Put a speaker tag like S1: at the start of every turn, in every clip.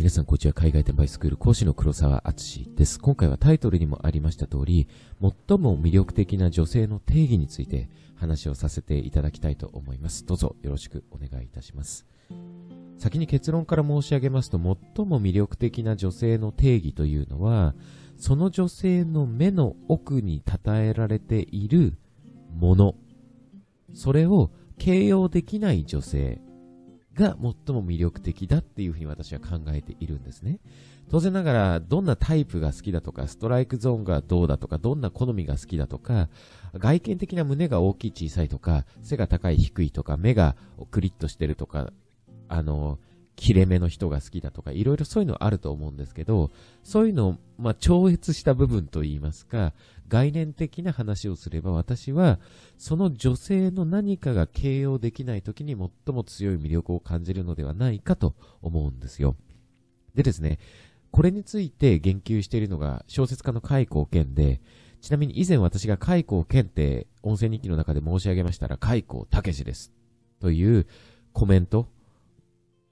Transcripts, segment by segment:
S1: 皆さん、こちら海外転売スクール講師の黒沢敦です。今回はタイトルにもありました通り、最も魅力的な女性の定義について話をさせていただきたいと思います。どうぞよろしくお願いいたします。先に結論から申し上げますと、最も魅力的な女性の定義というのは、その女性の目の奥に称えられているもの、それを形容できない女性が最も魅力的だっていうふうに私は考えているんですね。当然ながら、どんなタイプが好きだとか、ストライクゾーンがどうだとか、どんな好みが好きだとか、外見的な胸が大きい小さいとか、背が高い低いとか、目がクリッとしてるとか、あの、切れ目の人が好きだとか、いろいろそういうのあると思うんですけど、そういうのを、まあ、超越した部分といいますか、概念的な話をすれば私はその女性の何かが形容できない時に最も強い魅力を感じるのではないかと思うんですよ。でですね、これについて言及しているのが小説家の海光健で、ちなみに以前私が海光健って音声日記の中で申し上げましたら海光武ですというコメント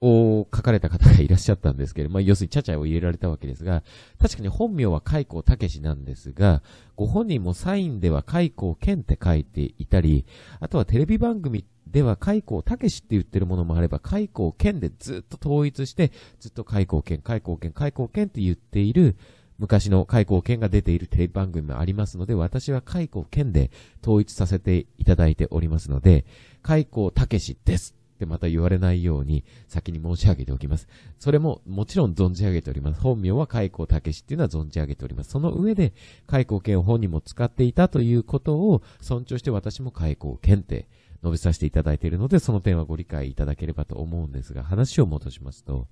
S1: を書かれた方がいらっしゃったんですけれど、まあ、要するにちゃちゃを入れられたわけですが、確かに本名は開口武史なんですが、ご本人もサインでは開口健って書いていたり、あとはテレビ番組では開口武史って言ってるものもあれば、開口健でずっと統一して、ずっと開口健、開口健、開口健って言っている、昔の開口健が出ているテレビ番組もありますので、私は開口健で統一させていただいておりますので、開口武史ですってまた言われないように先に申し上げておきます。それももちろん存じ上げております。本名は開口武っていうのは存じ上げております。その上で開口剣を本人も使っていたということを尊重して私も開口剣って述べさせていただいているので、その点はご理解いただければと思うんですが、話を戻しますと、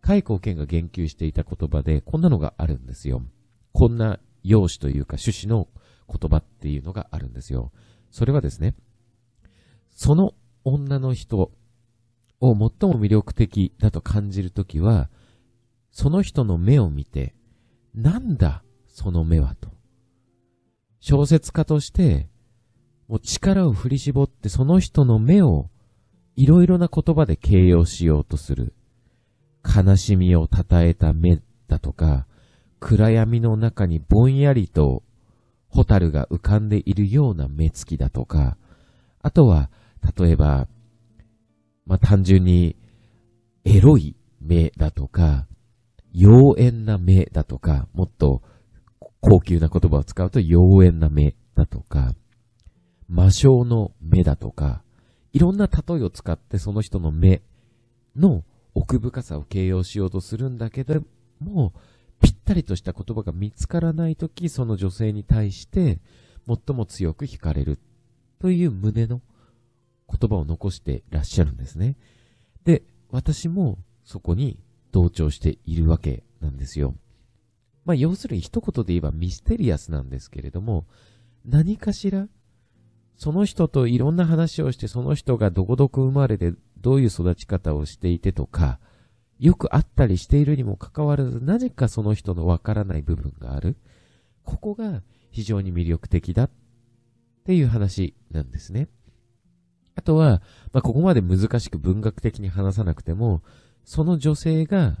S1: 開口剣が言及していた言葉でこんなのがあるんですよ。こんな容姿というか趣旨の言葉っていうのがあるんですよ。それはですね、その女の人を最も魅力的だと感じるときは、その人の目を見て、なんだ、その目はと。小説家として、もう力を振り絞ってその人の目をいろいろな言葉で形容しようとする。悲しみを称えた目だとか、暗闇の中にぼんやりと蛍が浮かんでいるような目つきだとか、あとは例えば、まあ、単純に、エロい目だとか、妖艶な目だとか、もっと高級な言葉を使うと妖艶な目だとか、魔性の目だとか、いろんな例えを使ってその人の目の奥深さを形容しようとするんだけども、ぴったりとした言葉が見つからないとき、その女性に対して最も強く惹かれるという胸の言葉を残してらっしゃるんですね。で、私もそこに同調しているわけなんですよ。まあ、要するに一言で言えばミステリアスなんですけれども、何かしら、その人といろんな話をして、その人がどこどこ生まれて、どういう育ち方をしていてとか、よくあったりしているにもかかわらず、なぜかその人のわからない部分がある。ここが非常に魅力的だっていう話なんですね。あとは、まあ、ここまで難しく文学的に話さなくても、その女性が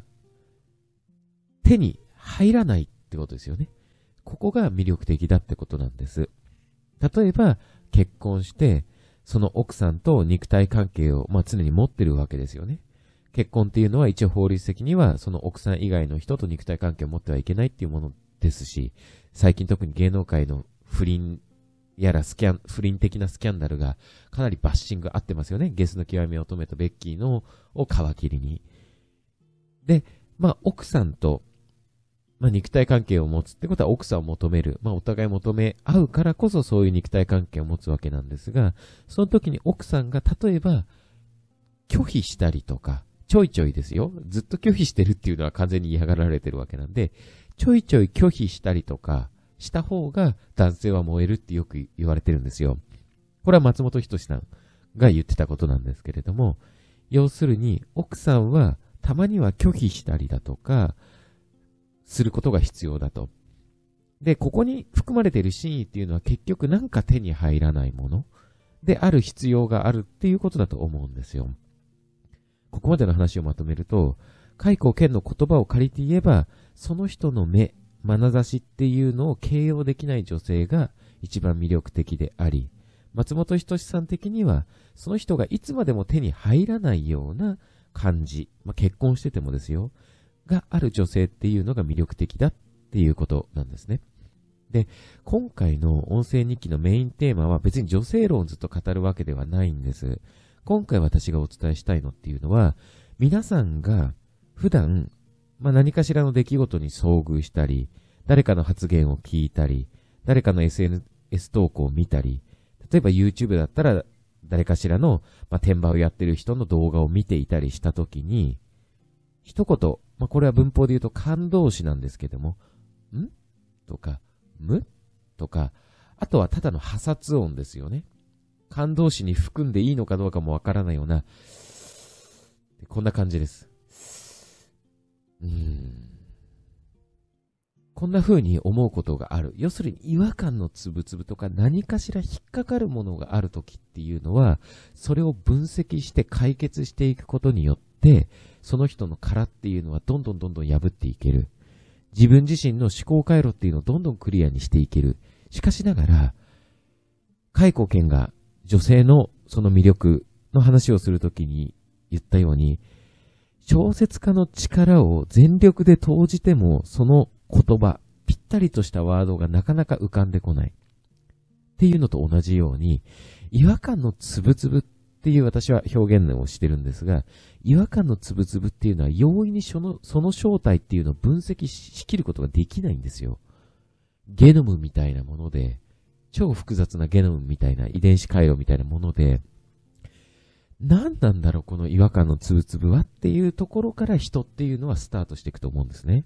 S1: 手に入らないってことですよね。ここが魅力的だってことなんです。例えば、結婚して、その奥さんと肉体関係を、まあ、常に持ってるわけですよね。結婚っていうのは一応法律的には、その奥さん以外の人と肉体関係を持ってはいけないっていうものですし、最近特に芸能界の不倫やらスキャン、不倫的なスキャンダルがかなりバッシング合ってますよね。ゲスの極みを求めたベッキーのを皮切りに。で、まあ奥さんと、まあ肉体関係を持つってことは奥さんを求める。まあお互い求め合うからこそそういう肉体関係を持つわけなんですが、その時に奥さんが例えば拒否したりとか、ちょいちょいですよ。ずっと拒否してるっていうのは完全に嫌がられてるわけなんで、ちょいちょい拒否したりとか、した方が男性は燃えるってよく言われてるんですよ。これは松本人志さんが言ってたことなんですけれども、要するに奥さんはたまには拒否したりだとか、することが必要だと。で、ここに含まれている真意っていうのは結局なんか手に入らないものである必要があるっていうことだと思うんですよ。ここまでの話をまとめると、解雇剣の言葉を借りて言えば、その人の目眼差しっていうのを形容できない女性が一番魅力的であり、松本人志さん的には、その人がいつまでも手に入らないような感じ、まあ、結婚しててもですよ、がある女性っていうのが魅力的だっていうことなんですね。で、今回の音声日記のメインテーマは別に女性論ずっと語るわけではないんです。今回私がお伝えしたいのっていうのは、皆さんが普段まあ、何かしらの出来事に遭遇したり、誰かの発言を聞いたり、誰かの SNS 投稿を見たり、例えば YouTube だったら誰かしらの、まあ、転売をやってる人の動画を見ていたりしたときに、一言、まあ、これは文法で言うと感動詞なんですけども、んとか、むとか、あとはただの破殺音ですよね。感動詞に含んでいいのかどうかもわからないような、こんな感じです。こんな風に思うことがある。要するに違和感のつぶつぶとか何かしら引っかかるものがある時っていうのは、それを分析して解決していくことによって、その人の殻っていうのはどんどんどんどん破っていける。自分自身の思考回路っていうのをどんどんクリアにしていける。しかしながら、解雇権が女性のその魅力の話をするときに言ったように、小説家の力を全力で投じても、その言葉、ぴったりとしたワードがなかなか浮かんでこない。っていうのと同じように、違和感のつぶつぶっていう私は表現をしてるんですが、違和感のつぶつぶっていうのは容易にそのその正体っていうのを分析しきることができないんですよ。ゲノムみたいなもので、超複雑なゲノムみたいな遺伝子回路みたいなもので、何なんだろう、この違和感のつぶつぶはっていうところから人っていうのはスタートしていくと思うんですね。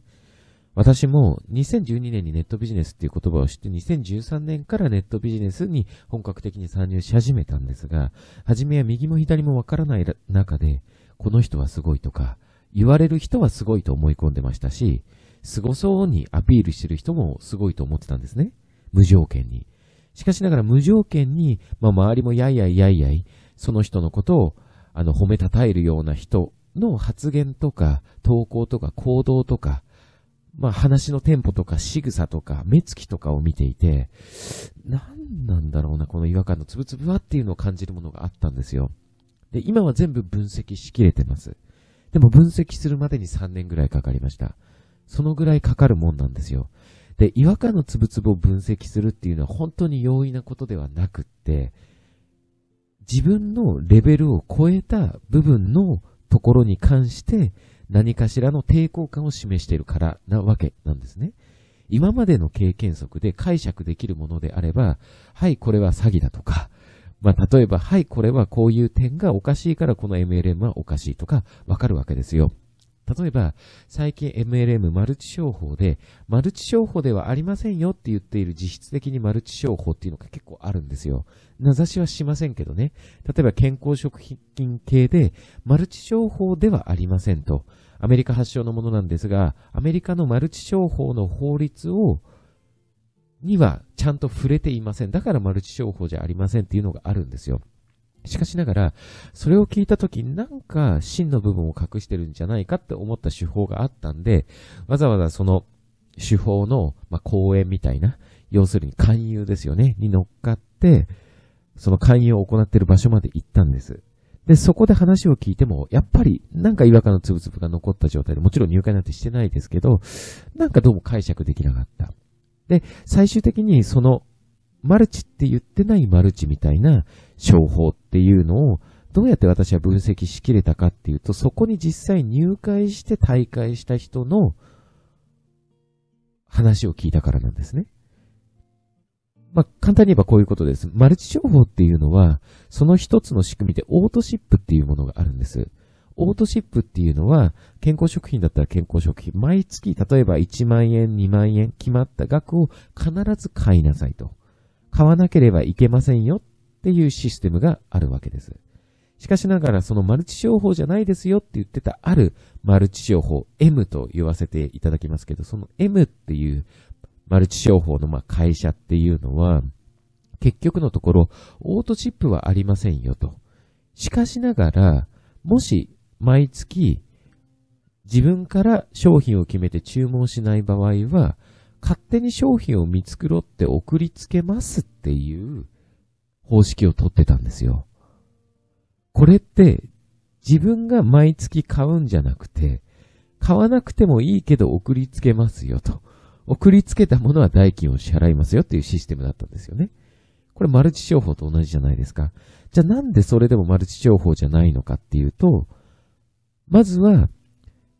S1: 私も2012年にネットビジネスっていう言葉を知って2013年からネットビジネスに本格的に参入し始めたんですが、初めは右も左もわからない中で、この人はすごいとか、言われる人はすごいと思い込んでましたし、凄そうにアピールしてる人もすごいと思ってたんですね。無条件に。しかしながら無条件に、まあ、周りもやいやいやいやい、その人のことを、あの、褒めたたえるような人の発言とか、投稿とか、行動とか、まあ、話のテンポとか、仕草とか、目つきとかを見ていて、何なんだろうな、この違和感のつぶつぶはっていうのを感じるものがあったんですよ。で、今は全部分析しきれてます。でも分析するまでに3年ぐらいかかりました。そのぐらいかかるもんなんですよ。で、違和感のつぶつぶを分析するっていうのは本当に容易なことではなくって、自分のレベルを超えた部分のところに関して何かしらの抵抗感を示しているからなわけなんですね。今までの経験則で解釈できるものであれば、はい、これは詐欺だとか、まあ、例えば、はい、これはこういう点がおかしいからこの MLM はおかしいとかわかるわけですよ。例えば、最近 MLM マルチ商法で、マルチ商法ではありませんよって言っている実質的にマルチ商法っていうのが結構あるんですよ。名指しはしませんけどね。例えば健康食品系で、マルチ商法ではありませんと。アメリカ発祥のものなんですが、アメリカのマルチ商法の法律を、にはちゃんと触れていません。だからマルチ商法じゃありませんっていうのがあるんですよ。しかしながら、それを聞いたとき、なんか真の部分を隠してるんじゃないかって思った手法があったんで、わざわざその手法の、まあ、講演みたいな、要するに勧誘ですよね、に乗っかって、その勧誘を行っている場所まで行ったんです。で、そこで話を聞いても、やっぱり、なんか違和感のつぶつぶが残った状態で、もちろん入会なんてしてないですけど、なんかどうも解釈できなかった。で、最終的にそのマルチって言ってないマルチみたいな商法っていうのをどうやって私は分析しきれたかっていうと、そこに実際入会して退会した人の話を聞いたからなんですね。まあ、簡単に言えばこういうことです。マルチ商法っていうのは、その一つの仕組みでオートシップっていうものがあるんです。オートシップっていうのは、健康食品だったら健康食品、毎月、例えば1万円、2万円、決まった額を必ず買いなさいと。買わなければいけませんよっていうシステムがあるわけです。しかしながらそのマルチ商法じゃないですよって言ってたあるマルチ商法 M と言わせていただきますけど、その M っていうマルチ商法のま会社っていうのは、結局のところオートチップはありませんよと。しかしながら、もし毎月自分から商品を決めて注文しない場合は、勝手に商品を見繕って送りつけますっていう方式をとってたんですよ。これって自分が毎月買うんじゃなくて、買わなくてもいいけど送りつけますよと。送りつけたものは代金を支払いますよっていうシステムだったんですよね。これマルチ商法と同じじゃないですか。じゃあなんでそれでもマルチ商法じゃないのかっていうと、まずは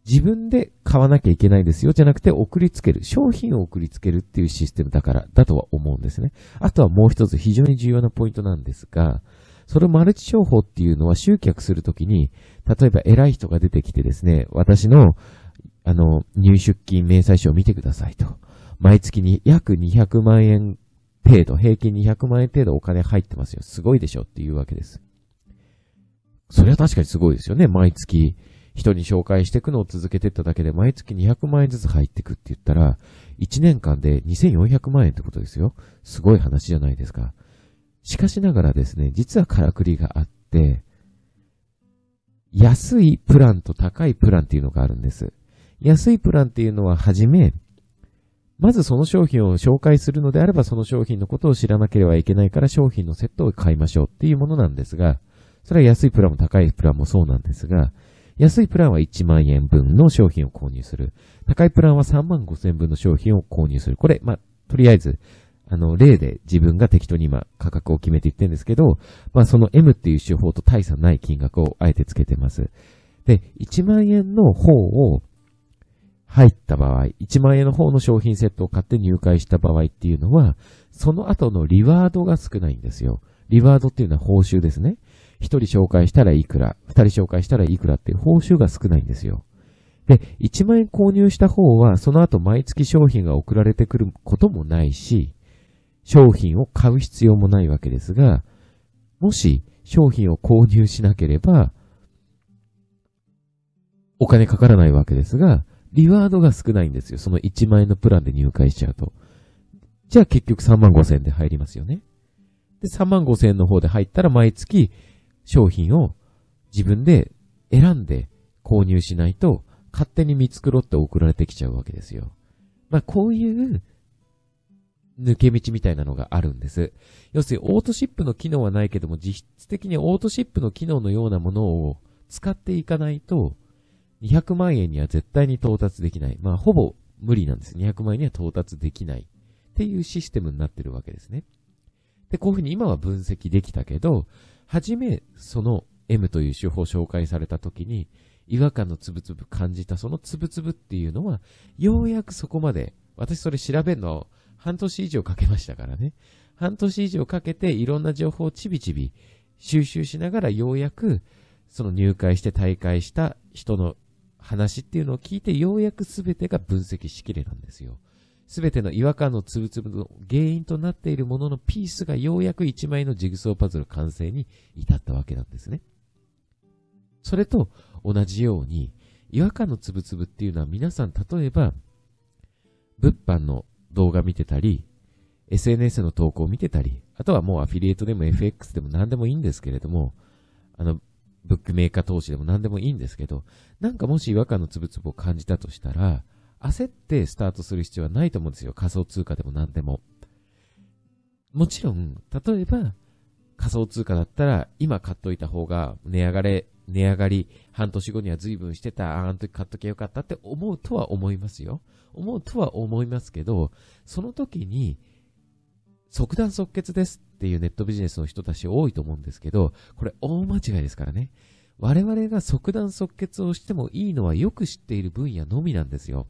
S1: 自分で買わなきゃいけないですよじゃなくて送りつける、商品を送りつけるっていうシステムだからだとは思うんですね。あとはもう一つ非常に重要なポイントなんですが、そのマルチ商法っていうのは集客するときに、例えば偉い人が出てきてですね、私の、あの、入出金明細書を見てくださいと。毎月に約200万円程度、平均200万円程度お金入ってますよ。すごいでしょっていうわけです。それは確かにすごいですよね。毎月人に紹介していくのを続けてっただけで毎月200万円ずつ入ってくって言ったら、1年間で2400万円ってことですよ。すごい話じゃないですか。しかしながらですね、実はからくりがあって、安いプランと高いプランっていうのがあるんです。安いプランっていうのははじめ、まずその商品を紹介するのであればその商品のことを知らなければいけないから商品のセットを買いましょうっていうものなんですが、それは安いプランも高いプランもそうなんですが、安いプランは1万円分の商品を購入する。高いプランは3万5千分の商品を購入する。これ、まあ、とりあえず、あの、例で自分が適当に今価格を決めていってるんですけど、まあその M っていう手法と大差ない金額をあえてつけてます。で、1万円の方を入った場合、1万円の方の商品セットを買って入会した場合っていうのは、その後のリワードが少ないんですよ。リワードっていうのは報酬ですね。一人紹介したらいくら、二人紹介したらいくらっていう報酬が少ないんですよ。で、1万円購入した方は、その後毎月商品が送られてくることもないし、商品を買う必要もないわけですが、もし商品を購入しなければ、お金かからないわけですが、リワードが少ないんですよ。その1万円のプランで入会しちゃうと。じゃあ結局3万5千円で入りますよね。で、3万5千円の方で入ったら毎月商品を自分で選んで購入しないと勝手に見繕って送られてきちゃうわけですよ。まあ、こういう抜け道みたいなのがあるんです。要するにオートシップの機能はないけども、実質的にオートシップの機能のようなものを使っていかないと、200万円には絶対に到達できない。まあ、ほぼ無理なんです。200万円には到達できない。っていうシステムになってるわけですね。で、こういうふうに今は分析できたけど、初め、その M という手法を紹介された時に、違和感のつぶつぶ感じたそのつぶつぶっていうのは、ようやくそこまで、私それ調べるの半年以上かけましたからね。半年以上かけていろんな情報をちびちび収集しながらようやく、その入会して退会した人の話っていうのを聞いてようやく全てが分析しきれなんですよ。すべての違和感のつぶつぶの原因となっているもののピースがようやく1枚のジグソーパズル完成に至ったわけなんですね。それと同じように、違和感のつぶつぶっていうのは皆さん例えば、物販の動画見てたり、SNS の投稿見てたり、あとはもうアフィリエイトでも FX でも何でもいいんですけれども、あの、ブックメーカー投資でも何でもいいんですけど、なんかもし違和感のつぶつぶを感じたとしたら、焦ってスタートする必要はないと思うんですよ。仮想通貨でも何でも。もちろん、例えば、仮想通貨だったら、今買っといた方が、値上がれ、値上がり、半年後には随分してた、あの時買っときゃよかったって思うとは思いますよ。思うとは思いますけど、その時に、即断即決ですっていうネットビジネスの人たち多いと思うんですけど、これ大間違いですからね。我々が即断即決をしてもいいのはよく知っている分野のみなんですよ。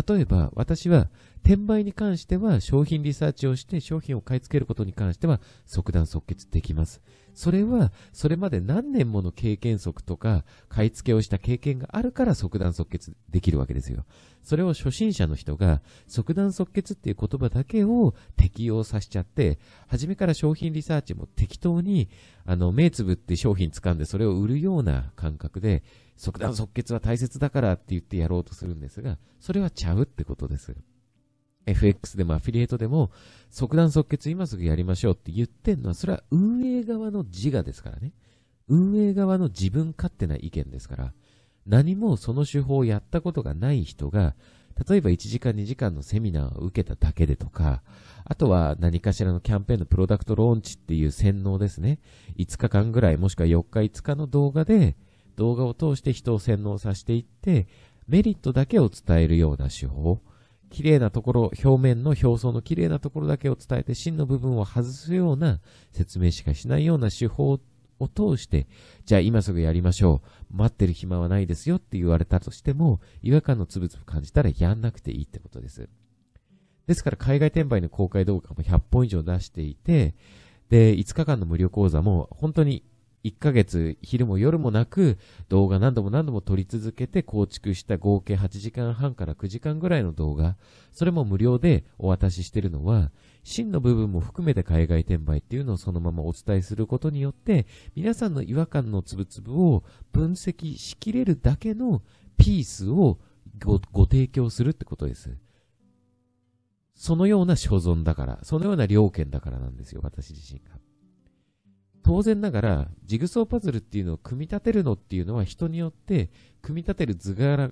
S1: 例えば、私は転売に関しては商品リサーチをして商品を買い付けることに関しては即断即決できます。それは、それまで何年もの経験則とか、買い付けをした経験があるから即断即決できるわけですよ。それを初心者の人が、即断即決っていう言葉だけを適用させちゃって、初めから商品リサーチも適当に、あの、目つぶって商品掴んでそれを売るような感覚で、即断即決は大切だからって言ってやろうとするんですが、それはちゃうってことです。FX でもアフィリエイトでも即断即決今すぐやりましょうって言ってんのはそれは運営側の自我ですからね運営側の自分勝手な意見ですから何もその手法をやったことがない人が例えば1時間2時間のセミナーを受けただけでとか、あとは何かしらのキャンペーンのプロダクトローンチっていう洗脳ですね。5日間ぐらいもしくは4日5日の動画で動画を通して人を洗脳させていってメリットだけを伝えるような手法。綺麗なところ、表面の表層の綺麗なところだけを伝えて芯の部分を外すような説明しかしないような手法を通して、じゃあ今すぐやりましょう。待ってる暇はないですよって言われたとしても、違和感のつぶつぶ感じたらやんなくていいってことです。ですから海外転売の公開動画も100本以上出していて、で、5日間の無料講座も本当に1ヶ月昼も夜もなく動画何度も何度も撮り続けて構築した合計8時間半から9時間ぐらいの動画、それも無料でお渡ししてるのは、真の部分も含めて海外転売っていうのをそのままお伝えすることによって、皆さんの違和感のつぶつぶを分析しきれるだけのピースをごご提供するってことです。そのような所存だから、そのような料件だからなんですよ、私自身が。当然ながら、ジグソーパズルっていうのを組み立てるのっていうのは人によって、組み立てる図柄、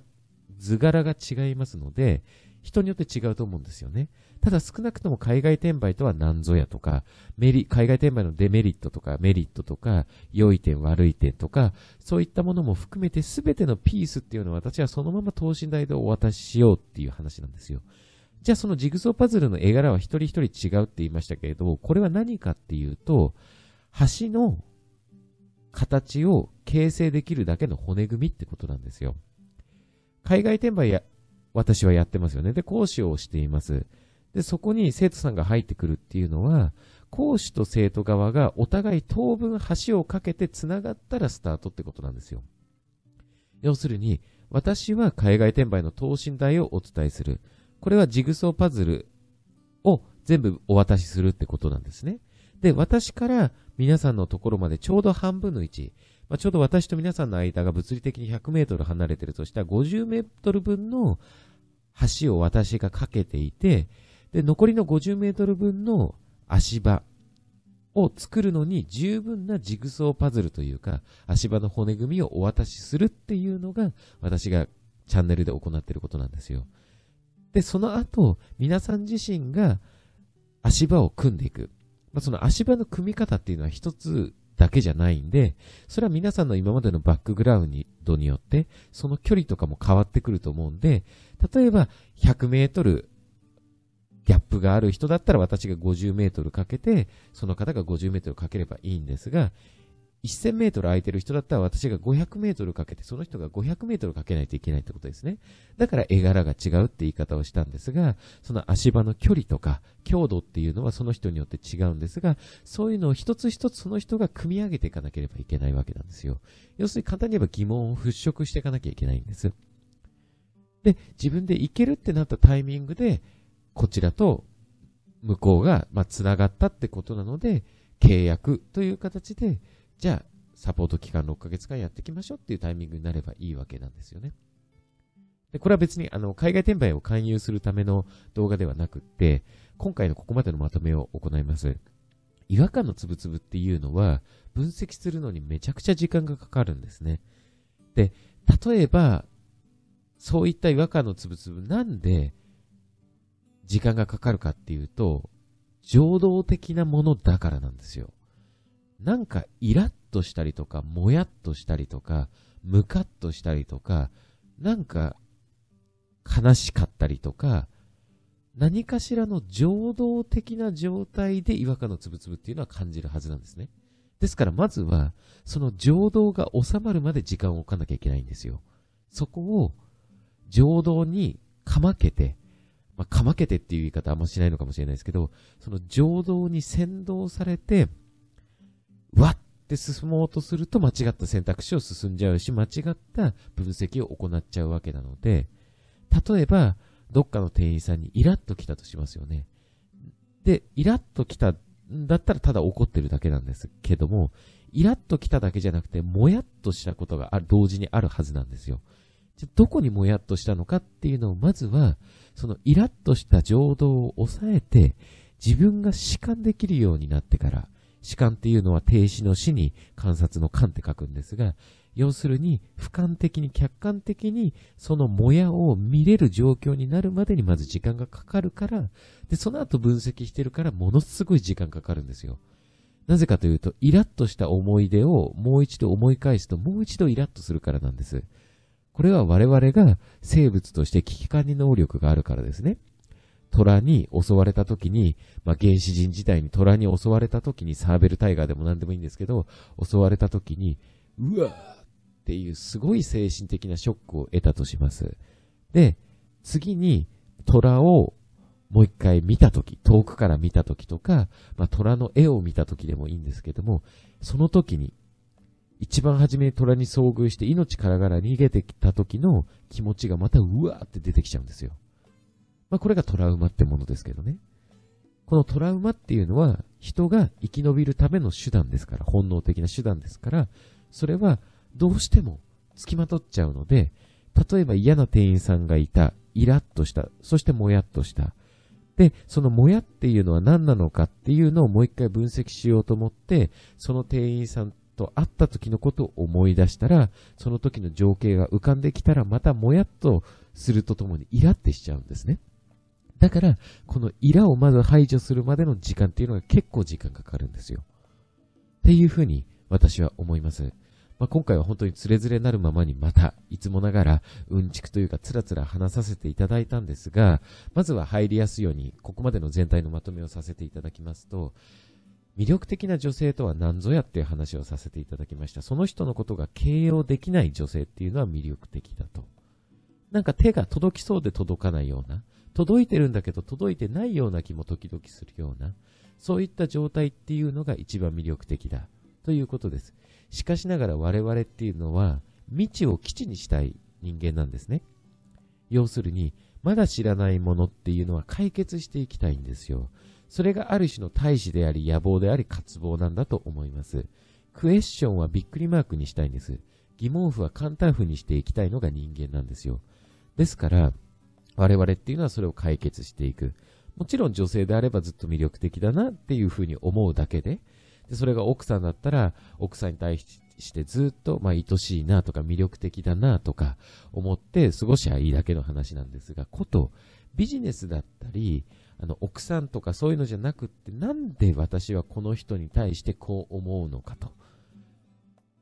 S1: 図柄が違いますので、人によって違うと思うんですよね。ただ少なくとも海外転売とは何ぞやとか、メリ、海外転売のデメリットとかメリットとか、良い点悪い点とか、そういったものも含めて全てのピースっていうのは私はそのまま等身大でお渡ししようっていう話なんですよ。じゃあそのジグソーパズルの絵柄は一人一人違うって言いましたけれども、これは何かっていうと、橋の形を形成できるだけの骨組みってことなんですよ。海外転売や、私はやってますよね。で、講師をしています。で、そこに生徒さんが入ってくるっていうのは、講師と生徒側がお互い当分橋をかけて繋がったらスタートってことなんですよ。要するに、私は海外転売の等身大をお伝えする。これはジグソーパズルを全部お渡しするってことなんですね。で、私から皆さんのところまでちょうど半分の置、まあ、ちょうど私と皆さんの間が物理的に100メートル離れてるとしたら50メートル分の橋を私がかけていて、で、残りの50メートル分の足場を作るのに十分なジグソーパズルというか、足場の骨組みをお渡しするっていうのが、私がチャンネルで行っていることなんですよ。で、その後、皆さん自身が足場を組んでいく。まあ、その足場の組み方っていうのは一つだけじゃないんで、それは皆さんの今までのバックグラウンドによって、その距離とかも変わってくると思うんで、例えば100メートルギャップがある人だったら私が50メートルかけて、その方が50メートルかければいいんですが、1000メートル空いてる人だったら私が500メートルかけて、その人が500メートルかけないといけないってことですね。だから絵柄が違うって言い方をしたんですが、その足場の距離とか強度っていうのはその人によって違うんですが、そういうのを一つ一つその人が組み上げていかなければいけないわけなんですよ。要するに簡単に言えば疑問を払拭していかなきゃいけないんです。で、自分でいけるってなったタイミングで、こちらと向こうが、まあ、繋がったってことなので、契約という形で、じゃあ、サポート期間6ヶ月間やっていきましょうっていうタイミングになればいいわけなんですよね。で、これは別に、あの、海外転売を勧誘するための動画ではなくって、今回のここまでのまとめを行います。違和感のつぶつぶっていうのは、分析するのにめちゃくちゃ時間がかかるんですね。で、例えば、そういった違和感のつぶつぶなんで、時間がかかるかっていうと、情動的なものだからなんですよ。なんかイラッとしたりとか、もやっとしたりとか、ムカッとしたりとか、なんか悲しかったりとか、何かしらの情動的な状態で違和感のつぶつぶっていうのは感じるはずなんですね。ですからまずは、その情動が収まるまで時間を置かなきゃいけないんですよ。そこを、情動にかまけて、まあ、かまけてっていう言い方あんましないのかもしれないですけど、その情動に先導されて、わって進もうとすると間違った選択肢を進んじゃうし、間違った分析を行っちゃうわけなので、例えば、どっかの店員さんにイラッと来たとしますよね。で、イラッと来たんだったらただ怒ってるだけなんですけども、イラッと来ただけじゃなくて、もやっとしたことが同時にあるはずなんですよ。じゃどこにもやっとしたのかっていうのを、まずは、そのイラッとした情動を抑えて、自分が弛緩できるようになってから、弛緩っていうのは停止の死に観察の観って書くんですが、要するに俯瞰的に客観的にそのもやを見れる状況になるまでにまず時間がかかるから、で、その後分析してるからものすごい時間かかるんですよ。なぜかというと、イラッとした思い出をもう一度思い返すともう一度イラッとするからなんです。これは我々が生物として危機管理能力があるからですね。虎に襲われた時に、まあ、原始人時代に虎に襲われた時に、サーベルタイガーでも何でもいいんですけど、襲われた時に、うわーっていうすごい精神的なショックを得たとします。で、次に虎をもう一回見た時、遠くから見た時とか、まあ、虎の絵を見た時でもいいんですけども、その時に、一番初めに虎に遭遇して命からがら逃げてきた時の気持ちがまたうわーって出てきちゃうんですよ。まあ、これがトラウマってものですけどね。このトラウマっていうのは、人が生き延びるための手段ですから、本能的な手段ですから、それはどうしても付きまとっちゃうので、例えば嫌な店員さんがいた、イラッとした、そしてもやっとした。で、そのもやっていうのは何なのかっていうのをもう一回分析しようと思って、その店員さんと会った時のことを思い出したら、その時の情景が浮かんできたら、またもやっとするとともにイラってしちゃうんですね。だから、このイラをまず排除するまでの時間っていうのが結構時間かかるんですよ。っていうふうに私は思います。まあ、今回は本当につれづれなるままにまた、いつもながら、うんちくというかつらつら話させていただいたんですが、まずは入りやすいように、ここまでの全体のまとめをさせていただきますと、魅力的な女性とは何ぞやっていう話をさせていただきました。その人のことが形容できない女性っていうのは魅力的だと。なんか手が届きそうで届かないような、届いてるんだけど届いてないような気も時々するような、そういった状態っていうのが一番魅力的だということです。しかしながら我々っていうのは、未知を基地にしたい人間なんですね。要するに、まだ知らないものっていうのは解決していきたいんですよ。それがある種の大志であり野望であり渇望なんだと思います。クエスチョンはびっくりマークにしたいんです。疑問符は簡単符にしていきたいのが人間なんですよ。ですから、我々っていうのはそれを解決していく。もちろん女性であればずっと魅力的だなっていうふうに思うだけで、でそれが奥さんだったら、奥さんに対してずっと、まあ、愛しいなとか魅力的だなとか思って過ごしゃいいだけの話なんですが、こと、ビジネスだったり、あの、奥さんとかそういうのじゃなくって、なんで私はこの人に対してこう思うのかと。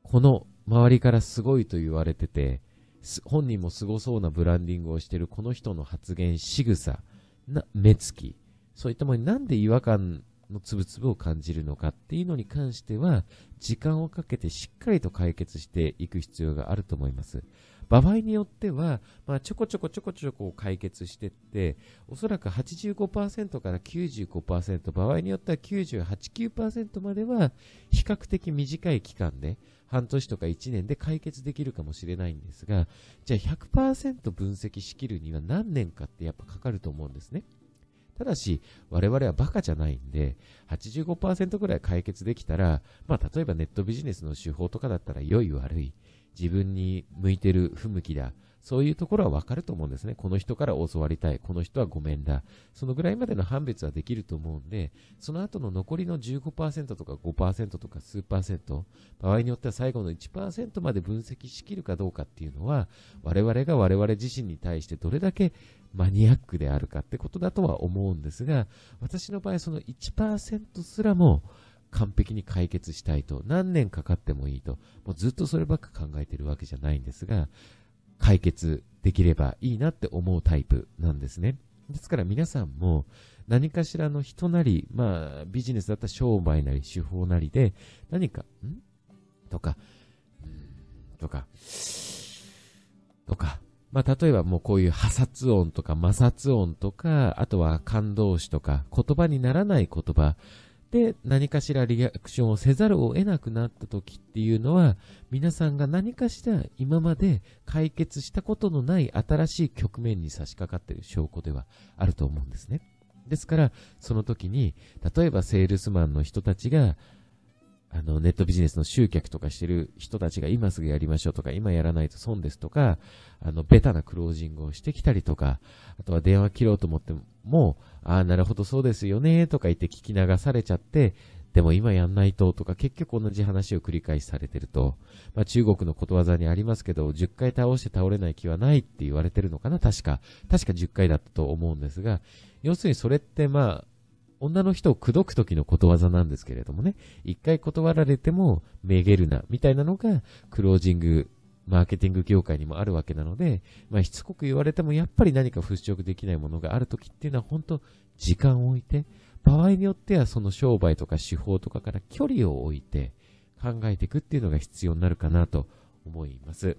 S1: この周りからすごいと言われてて、本人もすごそうなブランディングをしているこの人の発言、仕草な目つき、そういったものになんで違和感のつぶつぶを感じるのかっていうのに関しては、時間をかけてしっかりと解決していく必要があると思います。場合によっては、まあ、ちょこちょこちょこちょこ解決していって、おそらく85%から95%、場合によっては98、9%までは比較的短い期間で、ね、半年とか1年で解決できるかもしれないんですが、じゃあ100%分析しきるには何年かってやっぱかかると思うんですね。ただし、我々はバカじゃないんで、85%ぐらい解決できたら、まあ、例えばネットビジネスの手法とかだったら、良い悪い、自分に向いてる不向きだ、そういうところはわかると思うんですね。この人から教わりたい。この人はごめんだ。そのぐらいまでの判別はできると思うんで、その後の残りの15%とか5%とか数場合によっては最後の1%まで分析しきるかどうかっていうのは、我々が我々自身に対してどれだけマニアックであるかってことだとは思うんですが、私の場合その1%すらも完璧に解決したいと、何年かかってもいいと、もうずっとそればっか考えてるわけじゃないんですが、解決できればいいなって思うタイプなんですね。ですから皆さんも何かしらの人なり、まあビジネスだったら商売なり手法なりで何か、んとか、んとか、とか、まあ、例えばもうこういう破殺音とか摩擦音とか、あとは感動詞とか、言葉にならない言葉、って何かしらリアクションをせざるを得なくなった時っていうのは皆さんが何かしら今まで解決したことのない新しい局面に差し掛かっている証拠ではあると思うんですね。ですからその時に例えばセールスマンの人たちがあのネットビジネスの集客とかしてる人たちが今すぐやりましょうとか今やらないと損ですとかあの、ベタなクロージングをしてきたりとか、あとは電話切ろうと思っても、ああ、なるほどそうですよね、とか言って聞き流されちゃって、でも今やんないととか結局同じ話を繰り返しされてると、まあ、中国のことわざにありますけど、10回倒して倒れない気はないって言われてるのかな、確か。確か10回だったと思うんですが、要するにそれってまあ、女の人を口説く時のことわざなんですけれどもね、一回断られてもめげるな、みたいなのが、クロージングマーケティング業界にもあるわけなので、まあ、しつこく言われてもやっぱり何か払拭できないものがある時っていうのは本当時間を置いて、場合によってはその商売とか手法とかから距離を置いて考えていくっていうのが必要になるかなと思います。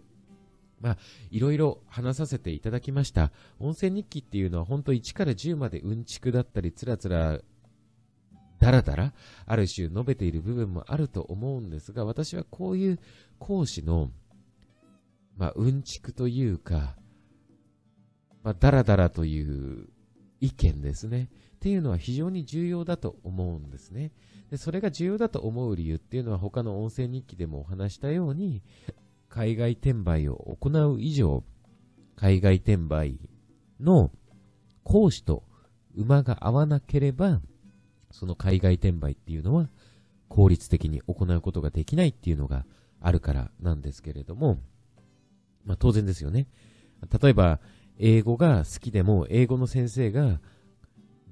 S1: まあ、いろいろ話させていただきました。音声日記っていうのは本当1から10までうんちくだったり、つらつら、だらだら、ある種述べている部分もあると思うんですが、私はこういう講師のまあ、うんちくというか、まあ、だらだらという意見ですね。っていうのは非常に重要だと思うんですね。でそれが重要だと思う理由っていうのは他の音声日記でもお話したように、海外転売を行う以上、海外転売の講師と馬が合わなければ、その海外転売っていうのは効率的に行うことができないっていうのがあるからなんですけれども、まあ、当然ですよね。例えば、英語が好きでも、英語の先生が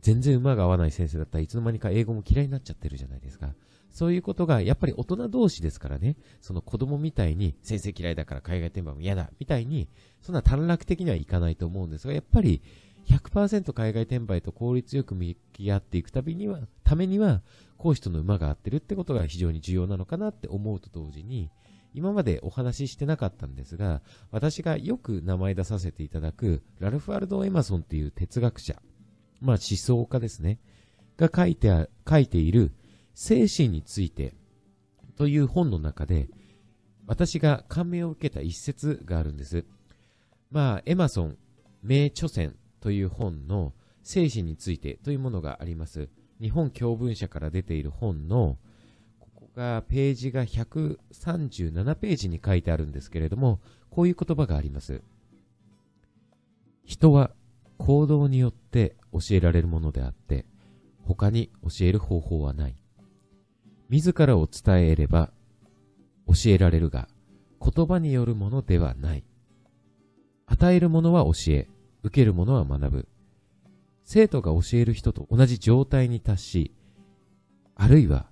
S1: 全然馬が合わない先生だったらいつの間にか英語も嫌いになっちゃってるじゃないですか。そういうことが、やっぱり大人同士ですからね、その子供みたいに、先生嫌いだから海外転売も嫌だ、みたいに、そんな短絡的にはいかないと思うんですが、やっぱり100%海外転売と効率よく向き合っていくたびには、ためには、講師との馬が合ってるってことが非常に重要なのかなって思うと同時に、今までお話ししてなかったんですが、私がよく名前出させていただく、ラルフ・アルド・エマソンという哲学者、まあ思想家ですね、が書いて、書いている、精神についてという本の中で、私が感銘を受けた一節があるんです。まあ、エマソン、名著選という本の精神についてというものがあります。日本教文社から出ている本のがページが137ページに書いてあるんですけれども、こういう言葉があります。人は行動によって教えられるものであって、他に教える方法はない。自らを伝えれば教えられるが、言葉によるものではない。与えるものは教え、受けるものは学ぶ。生徒が教える人と同じ状態に達し、あるいは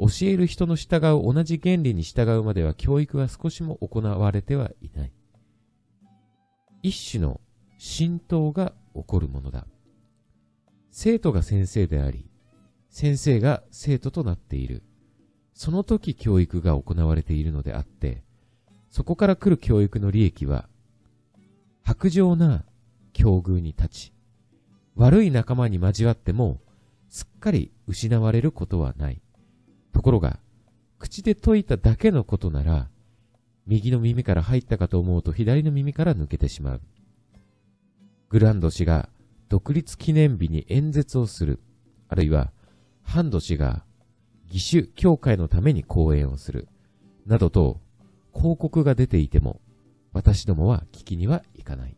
S1: 教える人の従う同じ原理に従うまでは教育は少しも行われてはいない。一種の浸透が起こるものだ。生徒が先生であり、先生が生徒となっている。その時教育が行われているのであって、そこから来る教育の利益は、薄情な境遇に立ち、悪い仲間に交わっても、すっかり失われることはない。ところが、口で解いただけのことなら、右の耳から入ったかと思うと左の耳から抜けてしまう。グランド氏が独立記念日に演説をする。あるいは、ハンド氏が義手協会のために講演をする。などと、広告が出ていても、私どもは聞きにはいかない。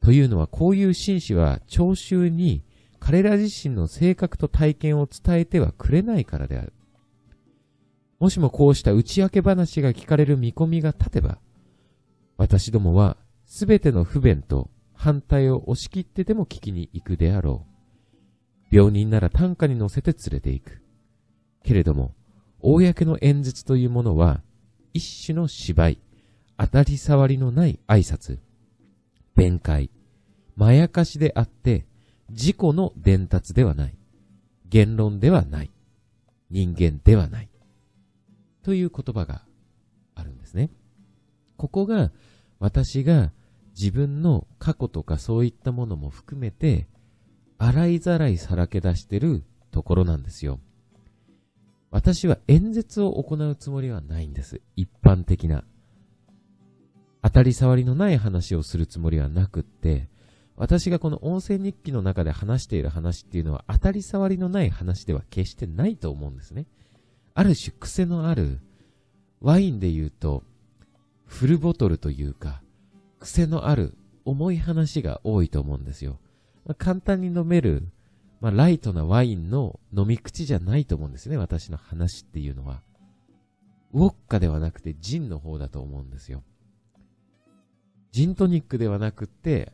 S1: というのは、こういう紳士は聴衆に彼ら自身の性格と体験を伝えてはくれないからである。もしもこうした打ち明け話が聞かれる見込みが立てば、私どもはすべての不便と反対を押し切ってでも聞きに行くであろう。病人なら担架に乗せて連れて行く。けれども、公の演説というものは、一種の芝居、当たり障りのない挨拶、弁解、まやかしであって、自己の伝達ではない。言論ではない。人間ではない。という言葉があるんですね。ここが私が自分の過去とかそういったものも含めて洗いざらいさらけ出してるところなんですよ。私は演説を行うつもりはないんです。一般的な。当たり障りのない話をするつもりはなくって、私がこの音声日記の中で話している話っていうのは当たり障りのない話では決してないと思うんですね。ある種癖のある、ワインで言うと、フルボトルというか、癖のある重い話が多いと思うんですよ。まあ、簡単に飲める、まあ、ライトなワインの飲み口じゃないと思うんですね、私の話っていうのは。ウォッカではなくてジンの方だと思うんですよ。ジントニックではなくて、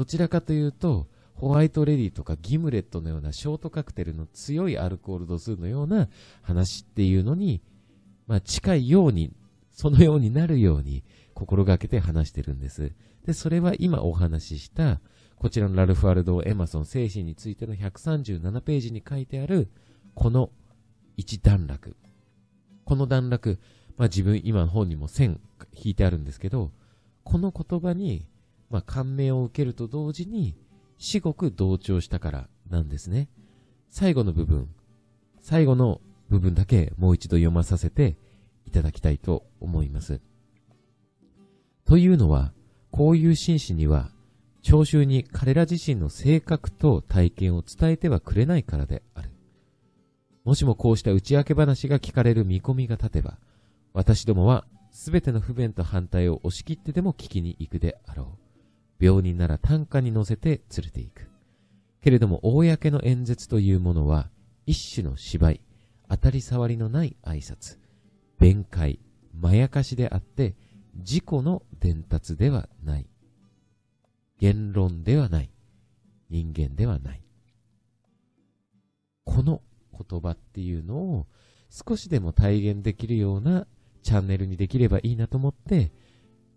S1: どちらかというと、ホワイトレディとかギムレットのようなショートカクテルの強いアルコール度数のような話っていうのに、まあ、近いように、そのようになるように心がけて話してるんです。で、それは今お話しした、こちらのラルフ・アルド・エマソン精神についての137ページに書いてある、この一段落。この段落、まあ、自分今の本にも線引いてあるんですけど、この言葉にまあ、感銘を受けると同時に至極同調したからなんですね。最後の部分、最後の部分だけもう一度読まさせていただきたいと思います。というのは、こういう紳士には、聴衆に彼ら自身の性格と体験を伝えてはくれないからである。もしもこうした打ち明け話が聞かれる見込みが立てば、私どもは全ての不便と反対を押し切ってでも聞きに行くであろう。病人なら担架に乗せて連れて行く。けれども、公の演説というものは、一種の芝居、当たり障りのない挨拶、弁解、まやかしであって、自己の伝達ではない。言論ではない。人間ではない。この言葉っていうのを少しでも体現できるようなチャンネルにできればいいなと思って、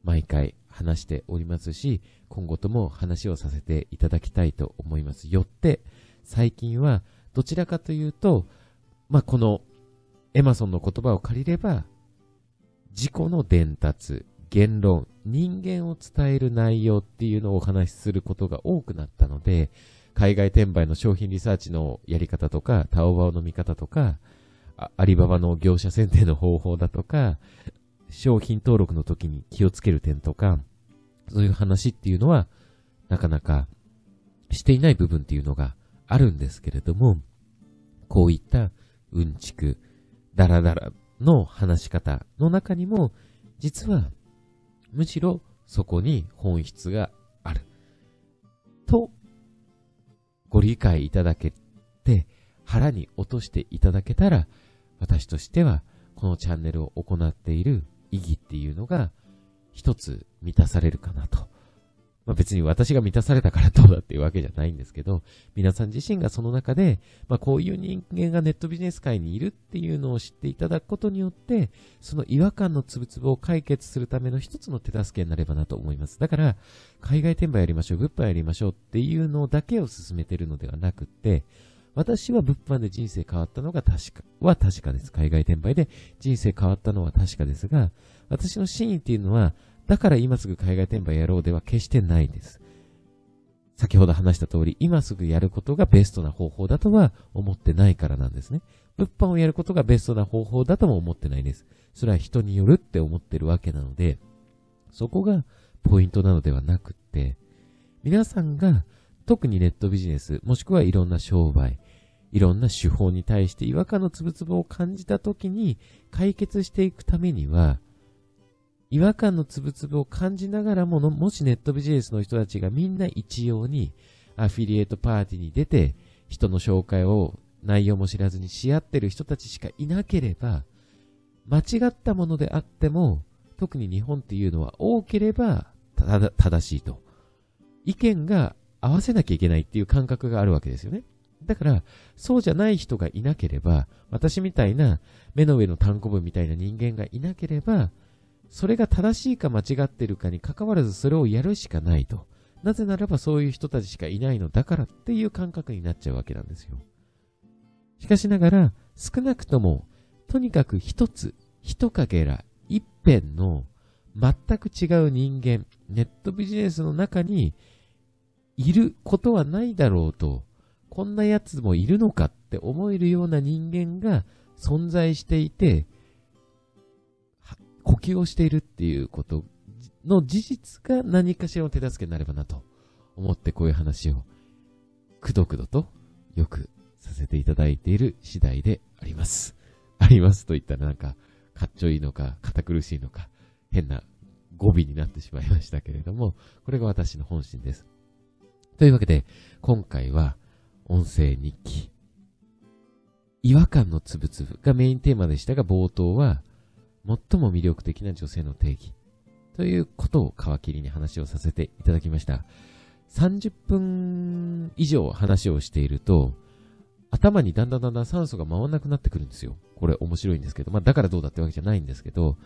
S1: 毎回話しておりますし、今後とも話をさせていただきたいと思います。よって、最近はどちらかというと、まあ、このエマソンの言葉を借りれば、自己の伝達、言論、人間を伝える内容っていうのをお話しすることが多くなったので、海外転売の商品リサーチのやり方とか、タオバオの見方とか、アリババの業者選定の方法だとか、商品登録の時に気をつける点とか、そういう話っていうのは、なかなかしていない部分っていうのがあるんですけれども、こういったうんちく、だらだらの話し方の中にも、実は、むしろそこに本質がある。と、ご理解いただけて、腹に落としていただけたら、私としては、このチャンネルを行っている意義っていうのが一つ満たされるかなと。まあ、別に私が満たされたからどうだっていうわけじゃないんですけど、皆さん自身がその中で、まあ、こういう人間がネットビジネス界にいるっていうのを知っていただくことによって、その違和感のつぶつぶを解決するための一つの手助けになればなと思います。だから、海外転売やりましょう、物販やりましょうっていうのだけを進めてるのではなくって、私は物販で人生変わったのが確か、は確かです。海外転売で人生変わったのは確かですが、私の真意っていうのは、だから今すぐ海外転売やろうでは決してないです。先ほど話した通り、今すぐやることがベストな方法だとは思ってないからなんですね。物販をやることがベストな方法だとも思ってないです。それは人によるって思ってるわけなので、そこがポイントなのではなくって、皆さんが特にネットビジネス、もしくはいろんな商売、いろんな手法に対して違和感のつぶつぶを感じた時に解決していくためには、違和感のつぶつぶを感じながらもの、もしネットビジネスの人たちがみんな一様にアフィリエイトパーティーに出て、人の紹介を内容も知らずにし合ってる人たちしかいなければ、間違ったものであっても、特に日本っていうのは多ければ正しいと。意見が合わせなきゃいけないっていう感覚があるわけですよね。だから、そうじゃない人がいなければ、私みたいな目の上の単行部みたいな人間がいなければ、それが正しいか間違ってるかに関わらずそれをやるしかないと。なぜならばそういう人たちしかいないのだからっていう感覚になっちゃうわけなんですよ。しかしながら、少なくとも、とにかく一つ、一かけら、一辺の全く違う人間、ネットビジネスの中にいることはないだろうとこんなやつもいるのかって思えるような人間が存在していて、呼吸をしているっていうことの事実が何かしらの手助けになればなと思ってこういう話をくどくどとよくさせていただいている次第であります。ありますと言ったらなんかかっちょいいのか堅苦しいのか変な語尾になってしまいましたけれども、これが私の本心です。というわけで今回は音声日記。違和感のつぶつぶがメインテーマでしたが、冒頭は、最も魅力的な女性の定義。ということを皮切りに話をさせていただきました。30分以上話をしていると、頭にだんだんだんだん酸素が回らなくなってくるんですよ。これ面白いんですけど、まあだからどうだってわけじゃないんですけど、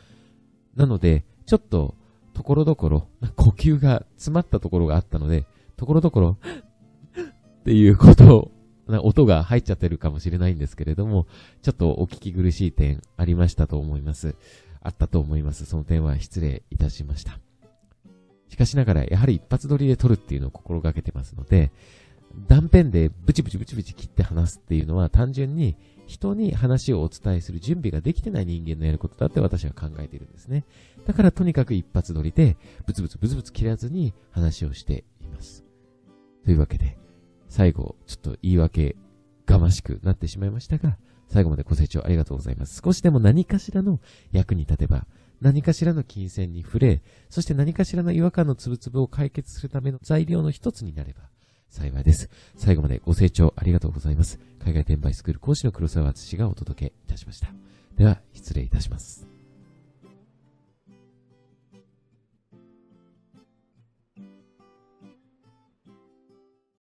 S1: なので、ちょっと、ところどころ、呼吸が詰まったところがあったので、ところどころ、っていうことを、音が入っちゃってるかもしれないんですけれども、ちょっとお聞き苦しい点ありましたと思います。あったと思います。その点は失礼いたしました。しかしながら、やはり一発撮りで撮るっていうのを心がけてますので、断片でブチブチブチブチ切って話すっていうのは単純に人に話をお伝えする準備ができてない人間のやることだって私は考えているんですね。だからとにかく一発撮りでブツブツブツブツ切らずに話をしています。というわけで、最後、ちょっと言い訳がましくなってしまいましたが、最後までご清聴ありがとうございます。少しでも何かしらの役に立てば、何かしらの金銭に触れ、そして何かしらの違和感のつぶつぶを解決するための材料の一つになれば幸いです。最後までご清聴ありがとうございます。海外転売スクール講師の黒沢敦がお届けいたしました。では、失礼いたします。